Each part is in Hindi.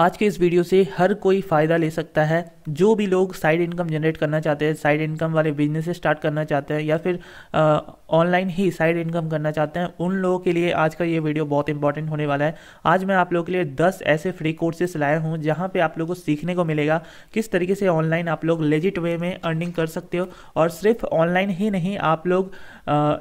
आज के इस वीडियो से हर कोई फ़ायदा ले सकता है जो भी लोग साइड इनकम जनरेट करना चाहते हैं साइड इनकम वाले बिजनेस स्टार्ट करना चाहते हैं या फिर ऑनलाइन ही साइड इनकम करना चाहते हैं उन लोगों के लिए आज का ये वीडियो बहुत इंपॉर्टेंट होने वाला है आज मैं आप लोगों के लिए 10 ऐसे फ्री कोर्सेस लाया हूँ जहाँ पर आप लोग को सीखने को मिलेगा किस तरीके से ऑनलाइन आप लोग लेजिट वे में अर्निंग कर सकते हो और सिर्फ ऑनलाइन ही नहीं आप लोग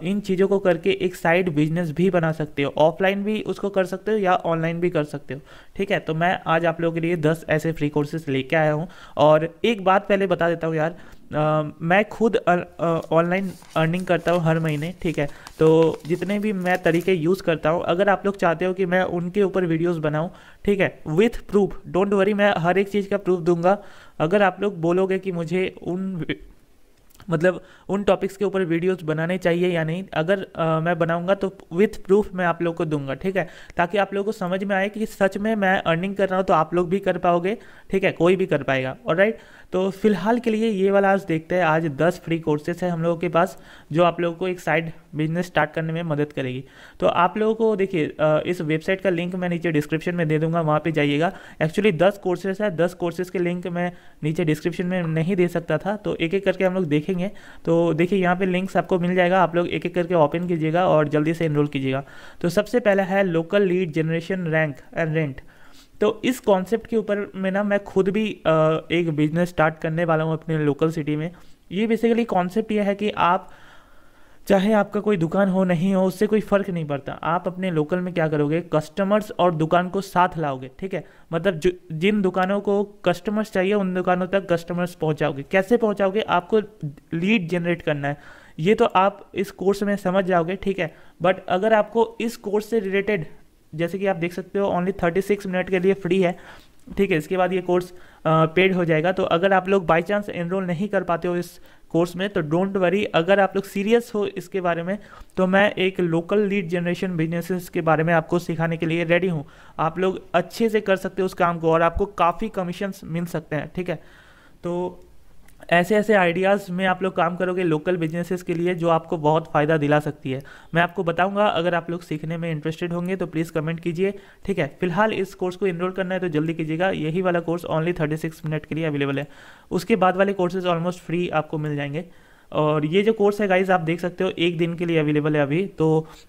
इन चीज़ों को करके एक साइड बिजनेस भी बना सकते हो ऑफलाइन भी उसको कर सकते हो या ऑनलाइन भी कर सकते हो ठीक है तो मैं आज आज आप लोगों के लिए दस ऐसे फ्री कोर्सेज लेके आया हूँ और एक बात पहले बता देता हूँ यार आ, मैं खुद ऑनलाइन अर्निंग करता हूँ हर महीने ठीक है तो जितने भी मैं तरीके यूज़ करता हूँ अगर आप लोग चाहते हो कि मैं उनके ऊपर वीडियोस बनाऊँ ठीक है विथ प्रूफ डोंट वरी मैं हर एक चीज़ का प्रूफ दूंगा अगर आप लोग बोलोगे कि मुझे उन मतलब उन टॉपिक्स के ऊपर वीडियोस बनाने चाहिए या नहीं अगर आ, मैं बनाऊंगा तो विथ प्रूफ मैं आप लोग को दूंगा ठीक है ताकि आप लोगों को समझ में आए कि सच में मैं अर्निंग कर रहा हूँ तो आप लोग भी कर पाओगे ठीक है कोई भी कर पाएगा और राइट तो फिलहाल के लिए ये वाला आज देखते हैं आज दस फ्री कोर्सेस है हम लोगों के पास जो आप लोगों को एक साइड बिजनेस स्टार्ट करने में मदद करेगी तो आप लोगों को देखिए इस वेबसाइट का लिंक मैं नीचे डिस्क्रिप्शन में दे दूंगा वहाँ पे जाइएगा एक्चुअली दस कोर्सेस है दस कोर्सेज के लिंक मैं नीचे डिस्क्रिप्शन में नहीं दे सकता था तो एक एक करके हम लोग देखें देखेंगे तो देखिए यहाँ पे लिंक्स आपको मिल जाएगा आप लोग एक एक करके ओपन कीजिएगा और जल्दी से इनरोल कीजिएगा तो सबसे पहला है local lead generation rank and rent तो इस कॉन्सेप्ट के ऊपर में ना मैं खुद भी एक बिजनेस स्टार्ट करने वाला हूँ अपने लोकल सिटी में ये बेसिकली कॉन्सेप्ट ये है कि आप चाहे आपका कोई दुकान हो नहीं हो उससे कोई फ़र्क नहीं पड़ता आप अपने लोकल में क्या करोगे कस्टमर्स और दुकान को साथ लाओगे ठीक है मतलब जो जिन दुकानों को कस्टमर्स चाहिए उन दुकानों तक कस्टमर्स पहुंचाओगे कैसे पहुंचाओगे आपको लीड जनरेट करना है ये तो आप इस कोर्स में समझ जाओगे ठीक है बट अगर आपको इस कोर्स से रिलेटेड जैसे कि आप देख सकते हो ओनली थर्टी सिक्स मिनट के लिए फ्री है ठीक है इसके बाद ये कोर्स पेड हो जाएगा तो अगर आप लोग बाई चांस एनरोल नहीं कर पाते हो इस कोर्स में तो डोंट वरी अगर आप लोग सीरियस हो इसके बारे में तो मैं एक लोकल लीड जनरेशन बिजनेसेस के बारे में आपको सिखाने के लिए रेडी हूँ आप लोग अच्छे से कर सकते हो उस काम को और आपको काफ़ी कमीशंस मिल सकते हैं ठीक है तो ऐसे ऐसे आइडियाज़ में आप लोग काम करोगे लोकल बिजनेसेस के लिए जो आपको बहुत फ़ायदा दिला सकती है मैं आपको बताऊंगा अगर आप लोग सीखने में इंटरेस्टेड होंगे तो प्लीज़ कमेंट कीजिए ठीक है फिलहाल इस कोर्स को इनरोल करना है तो जल्दी कीजिएगा यही वाला course only thirty six minute के लिए अवेलेबल है उसके बाद वाले कोर्सेज ऑलमोस्ट फ्री आपको मिल जाएंगे और ये जो कोर्स है गाइज आप देख सकते हो एक दिन के लिए अवेलेबल है अभी तो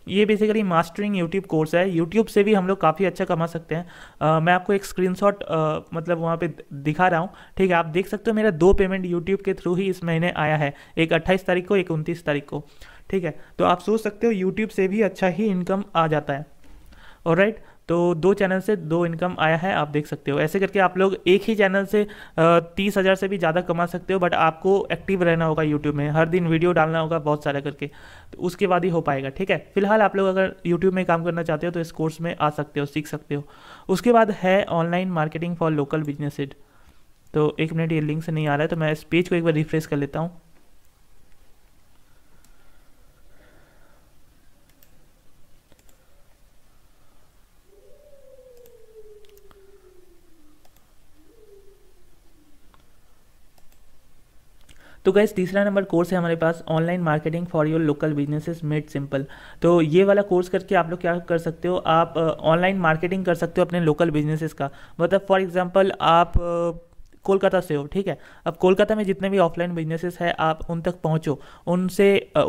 ये बेसिकली मास्टरिंग यूट्यूब कोर्स है यूट्यूब से भी हम लोग काफ़ी अच्छा कमा सकते हैं आ, मैं आपको एक स्क्रीनशॉट मतलब वहाँ पे दिखा रहा हूँ ठीक है आप देख सकते हो मेरा दो पेमेंट यूट्यूब के थ्रू ही इस महीने आया है एक अट्ठाईस तारीख को एक उनतीस तारीख को ठीक है तो आप सोच सकते हो यूट्यूब से भी अच्छा ही इनकम आ जाता है और राइट right? तो दो चैनल से दो इनकम आया है आप देख सकते हो ऐसे करके आप लोग एक ही चैनल से तीस हज़ार से भी ज़्यादा कमा सकते हो बट आपको एक्टिव रहना होगा यूट्यूब में हर दिन वीडियो डालना होगा बहुत सारा करके तो उसके बाद ही हो पाएगा ठीक है फिलहाल आप लोग अगर यूट्यूब में काम करना चाहते हो तो इस कोर्स में आ सकते हो सीख सकते हो उसके बाद है online marketing for local business तो एक मिनट ये लिंक से नहीं आ रहा है तो मैं इस पेज को एक बार रिफ्रेश कर लेता हूँ तो गैस तीसरा नंबर कोर्स है हमारे पास online marketing for your local businesses made simple तो ये वाला कोर्स करके आप लोग क्या कर सकते हो आप ऑनलाइन मार्केटिंग कर सकते हो अपने लोकल बिजनेसेस का मतलब फॉर एग्जाम्पल आप कोलकाता से हो ठीक है अब कोलकाता में जितने भी ऑफलाइन बिजनेसेस हैं आप उन तक पहुंचो उनसे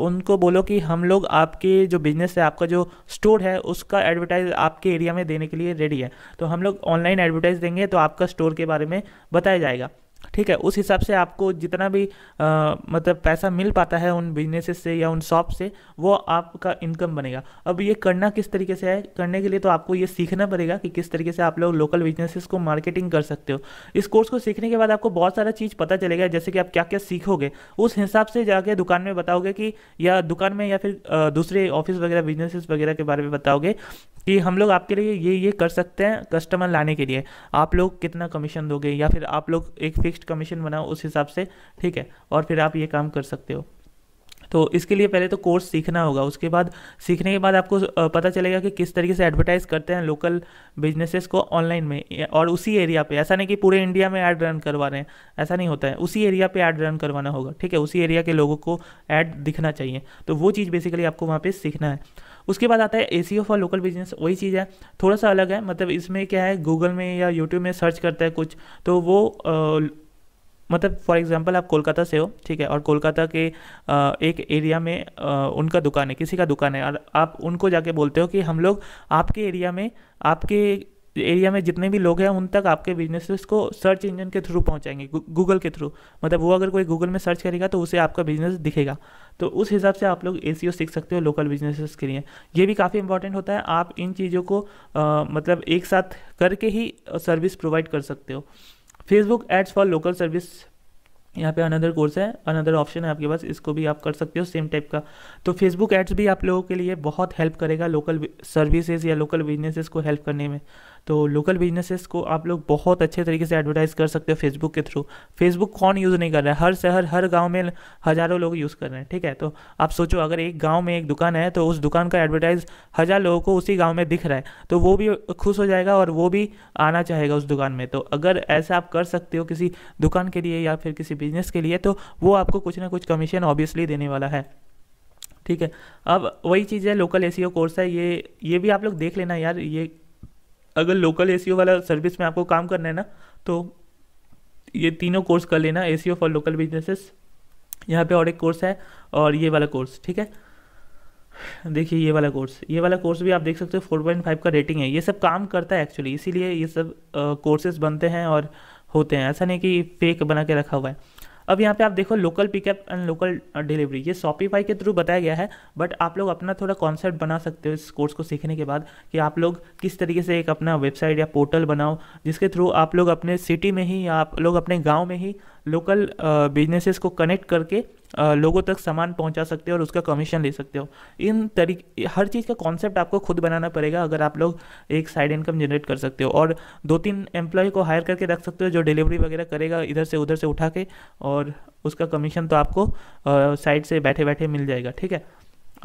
उनको बोलो कि हम लोग आपके जो बिजनेस है आपका जो स्टोर है उसका एडवर्टाइज आपके एरिया में देने के लिए रेडी है तो हम लोग ऑनलाइन एडवर्टाइज देंगे तो आपका स्टोर के बारे में बताया जाएगा ठीक है उस हिसाब से आपको जितना भी आ, मतलब पैसा मिल पाता है उन बिजनेसेस से या उन शॉप से वो आपका इनकम बनेगा अब ये करना किस तरीके से है करने के लिए तो आपको ये सीखना पड़ेगा कि किस तरीके से आप लोग लोकल बिजनेसेस को मार्केटिंग कर सकते हो इस कोर्स को सीखने के बाद आपको बहुत सारा चीज़ पता चलेगा जैसे कि आप क्या क्या सीखोगे उस हिसाब से जाके दुकान में बताओगे कि या दुकान में या फिर दूसरे ऑफिस वगैरह बिजनेसेस वगैरह के बारे में बताओगे कि हम लोग आपके लिए ये ये कर सकते हैं कस्टमर लाने के लिए आप लोग कितना कमीशन दोगे या फिर आप लोग एक फिक्स फिक्स्ड कमीशन बनाओ उस हिसाब से ठीक है और फिर आप ये काम कर सकते हो तो इसके लिए पहले तो कोर्स सीखना होगा उसके बाद सीखने के बाद आपको पता चलेगा कि किस तरीके से एडवर्टाइज़ करते हैं लोकल बिजनेसेस को ऑनलाइन में और उसी एरिया पे ऐसा नहीं कि पूरे इंडिया में ऐड रन करवा रहे हैं ऐसा नहीं होता है उसी एरिया पे ऐड रन करवाना होगा ठीक है उसी एरिया के लोगों को ऐड दिखना चाहिए तो वो चीज़ बेसिकली आपको वहाँ पर सीखना है उसके बाद आता है A C O for local business वही चीज़ है थोड़ा सा अलग है मतलब इसमें क्या है गूगल में या यूट्यूब में सर्च करता है कुछ तो वो मतलब फॉर एग्जांपल आप कोलकाता से हो ठीक है और कोलकाता के एक एरिया में उनका दुकान है किसी का दुकान है और आप उनको जाके बोलते हो कि हम लोग आपके एरिया में आपके एरिया में जितने भी लोग हैं उन तक आपके बिजनेसेस को सर्च इंजन के थ्रू पहुंचाएंगे गूगल के थ्रू मतलब वो अगर कोई गूगल में सर्च करेगा तो उसे आपका बिजनेस दिखेगा तो उस हिसाब से आप लोग ए सीख सकते हो लोकल बिजनेसेस के लिए ये भी काफ़ी इंपॉर्टेंट होता है आप इन चीज़ों को आ, मतलब एक साथ करके ही सर्विस प्रोवाइड कर सकते हो Facebook ads for local service यहाँ पे अनदर कोर्स है अनदर ऑप्शन है आपके पास इसको भी आप कर सकते हो सेम टाइप का तो फेसबुक एड्स भी आप लोगों के लिए बहुत हेल्प करेगा लोकल सर्विसेज या लोकल बिजनेसेस को हेल्प करने में तो लोकल बिजनेसेस को आप लोग बहुत अच्छे तरीके से एडवर्टाइज़ कर सकते हो फेसबुक के थ्रू फेसबुक कौन यूज़ नहीं कर रहा है हर शहर हर गाँव में हज़ारों लोग यूज़ कर रहे हैं ठीक है तो आप सोचो अगर एक गाँव में एक दुकान है तो उस दुकान का एडवर्टाइज़ हज़ार लोगों को उसी गाँव में दिख रहा है तो वो भी खुश हो जाएगा और वो भी आना चाहेगा उस दुकान में तो अगर ऐसा आप कर सकते हो किसी दुकान के लिए या फिर किसी बिजनेस के लिए तो वो आपको कुछ ना कुछ कमीशन ऑब्वियसली देने वाला है ठीक है अब वही चीज़ है लोकल एसीओ कोर्स है ये ये भी आप लोग देख लेना यार ये अगर लोकल ए वाला सर्विस में आपको काम करना है ना तो ये तीनों कोर्स कर लेना ए फॉर लोकल बिजनेसेस यहाँ पे और एक कोर्स है और ये वाला कोर्स ठीक है देखिए ये वाला कोर्स ये वाला कोर्स भी आप देख सकते हो 4.5 का रेटिंग है ये सब काम करता है एक्चुअली इसीलिए ये सब कोर्सेज बनते हैं और होते हैं ऐसा नहीं कि फेक बना के रखा हुआ है अब यहाँ पे आप देखो local pickup and local delivery ये शॉपीफाई के थ्रू बताया गया है बट आप लोग अपना थोड़ा कॉन्सेप्ट बना सकते हो इस कोर्स को सीखने के बाद कि आप लोग किस तरीके से एक अपना वेबसाइट या पोर्टल बनाओ जिसके थ्रू आप लोग अपने सिटी में ही या आप लोग अपने गाँव में ही लोकल बिजनेसेस uh, को कनेक्ट करके लोगों तक सामान पहुंचा सकते हो और उसका कमीशन ले सकते हो इन तरीके हर चीज़ का कॉन्सेप्ट आपको खुद बनाना पड़ेगा अगर आप लोग एक साइड इनकम जनरेट कर सकते हो और दो तीन एम्प्लॉय को हायर करके रख सकते हो जो डिलीवरी वगैरह करेगा इधर से उधर से उठा के और उसका कमीशन तो आपको साइड से बैठे बैठे मिल जाएगा ठीक है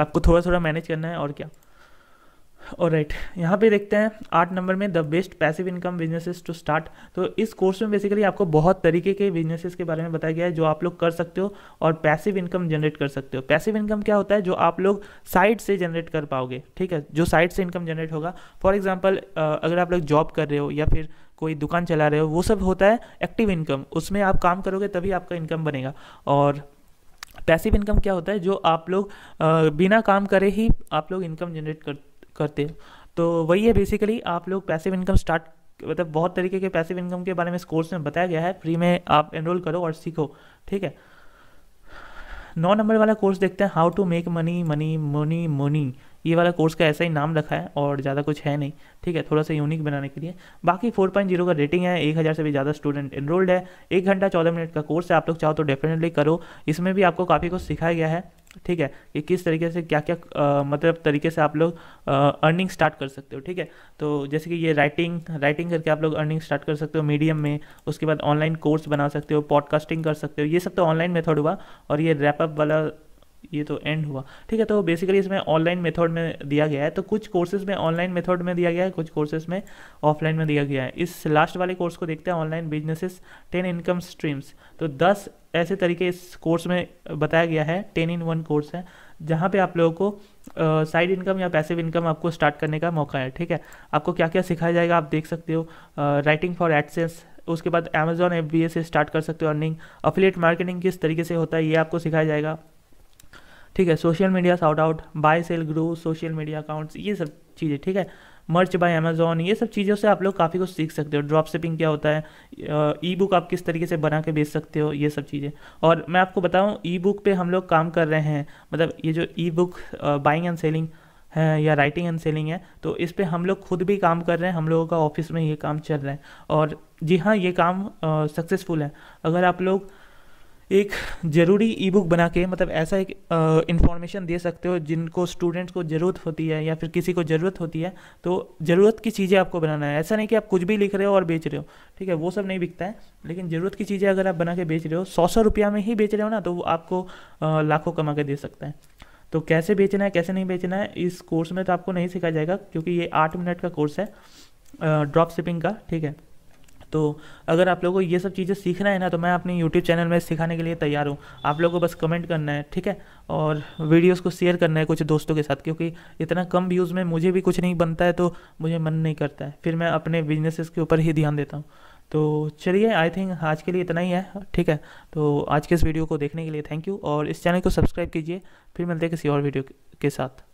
आपको थोड़ा थोड़ा मैनेज करना है और क्या और राइट यहाँ पे देखते हैं आठ नंबर में the best passive income businesses to start तो इस कोर्स में बेसिकली आपको बहुत तरीके के बिजनेसेस के बारे में बताया गया है जो आप लोग कर सकते हो और पैसिव इनकम जनरेट कर सकते हो पैसिव इनकम क्या होता है जो आप लोग साइड से जनरेट कर पाओगे ठीक है जो साइड से इनकम जनरेट होगा फॉर एग्जाम्पल अगर आप लोग जॉब कर रहे हो या फिर कोई दुकान चला रहे हो वो सब होता है एक्टिव इनकम उसमें आप काम करोगे तभी आपका इनकम बनेगा और पैसिव इनकम क्या होता है जो आप लोग बिना काम करे ही आप लोग इनकम जनरेट कर करते हो तो वही है बेसिकली आप लोग पैसिव इनकम स्टार्ट मतलब बहुत तरीके के पैसिव इनकम के बारे में इस कोर्स में बताया गया है फ्री में आप एनरोल करो और सीखो ठीक है नौ नंबर वाला कोर्स देखते हैं how to make money money money money ये वाला कोर्स का ऐसा ही नाम रखा है और ज़्यादा कुछ है नहीं ठीक है थोड़ा सा यूनिक बनाने के लिए बाकी फोर पॉइंट जीरो का रेटिंग है एक हज़ार से भी ज़्यादा स्टूडेंट इनरोल्ड है एक घंटा चौदह मिनट का कोर्स है आप लोग चाहो तो डेफिनेटली करो इसमें भी आपको काफ़ी कुछ सिखाया गया है ठीक है कि किस तरीके से क्या क्या आ, मतलब तरीके से आप लोग अर्निंग स्टार्ट कर सकते हो ठीक है तो जैसे कि ये राइटिंग राइटिंग करके आप लोग अर्निंग स्टार्ट कर सकते हो मीडियम में उसके बाद ऑनलाइन कोर्स बना सकते हो पॉडकास्टिंग कर सकते हो ये सब तो ऑनलाइन मेथड हुआ और ये रैपअप वाला ये तो एंड हुआ ठीक है तो बेसिकली इसमें ऑनलाइन मेथड में दिया गया है तो कुछ कोर्सेज में ऑनलाइन मेथड में दिया गया है कुछ कोर्सेज में ऑफलाइन में दिया गया है इस लास्ट वाले कोर्स को देखते हैं online businesses ten income streams तो दस ऐसे तरीके इस कोर्स में बताया गया है टेन इन वन कोर्स है जहाँ पे आप लोगों को साइड इनकम या पैसिव इनकम आपको स्टार्ट करने का मौका है ठीक है आपको क्या क्या सिखाया जाएगा आप देख सकते हो राइटिंग फॉर एडसेंस उसके बाद अमेजोन एफ से स्टार्ट कर सकते हो अर्निंग अफिलेट मार्केटिंग किस तरीके से होता है ये आपको सिखाया जाएगा ठीक है social media sought out buy sell grow social media accounts ये सब चीज़ें ठीक है मर्च बाय अमेजोन ये सब चीज़ों से आप लोग काफ़ी कुछ सीख सकते हो ड्रॉप शिपिंग क्या होता है ई बुक आप किस तरीके से बना के बेच सकते हो ये सब चीज़ें और मैं आपको बताऊँ ई बुक पर हम लोग काम कर रहे हैं मतलब ये जो ebook buying and selling है या राइटिंग एंड सेलिंग है तो इस पर हम लोग खुद भी काम कर रहे हैं हम लोगों का ऑफिस में ये काम चल रहा है और जी हाँ ये काम सक्सेसफुल है अगर आप लोग एक ज़रूरी ई बुक बना के मतलब ऐसा एक इन्फॉर्मेशन दे सकते हो जिनको स्टूडेंट्स को ज़रूरत होती है या फिर किसी को ज़रूरत होती है तो ज़रूरत की चीज़ें आपको बनाना है ऐसा नहीं कि आप कुछ भी लिख रहे हो और बेच रहे हो ठीक है वो सब नहीं बिकता है लेकिन ज़रूरत की चीज़ें अगर आप बना के बेच रहे हो सौ सौ रुपया में ही बेच रहे हो ना तो वो आपको लाखों कमा के दे सकता है तो कैसे बेचना है कैसे नहीं बेचना है इस कोर्स में तो आपको नहीं सिखाया जाएगा क्योंकि ये आठ मिनट का कोर्स है ड्रॉप शिपिंग का ठीक है तो अगर आप लोगों को ये सब चीज़ें सीखना है ना तो मैं अपने यूट्यूब चैनल में सिखाने के लिए तैयार हूँ आप लोगों को बस कमेंट करना है ठीक है और वीडियोज़ को शेयर करना है कुछ दोस्तों के साथ क्योंकि इतना कम व्यूज़ में मुझे भी कुछ नहीं बनता है तो मुझे मन नहीं करता है फिर मैं अपने बिजनेसेस के ऊपर ही ध्यान देता हूँ तो चलिए आई थिंक आज के लिए इतना ही है ठीक है तो आज के इस वीडियो को देखने के लिए थैंक यू और इस चैनल को सब्सक्राइब कीजिए फिर मिलते हैं किसी और वीडियो के साथ